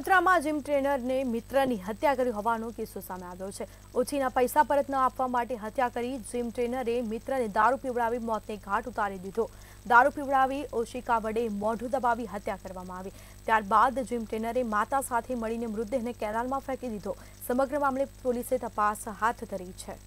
વડોદરામાં જીમ ટ્રેનરને મિત્રની હત્યા કરી હોવાનો કિસ્સો સામે આવ્યો છે ઓછીના પૈસા પરત ન આપવા માટે હત્યા કરી જીમ ટ્રેનરે મિત્રને દારૂ પીવડાવી મોતને ઘાટ ઉતારી દીધો દારૂ પીવડાવી ઓશિકા વડે મોઢું દબાવી હત્યા કરવામાં આવી ત્યારબાદ જીમ ટ્રેનરે માતા સાથે મળીને મૃતદેહને કેનાલમાં ફેંકી દીધો સમગ્ર મામલે પોલીસે તપાસ હાથ ધરી છે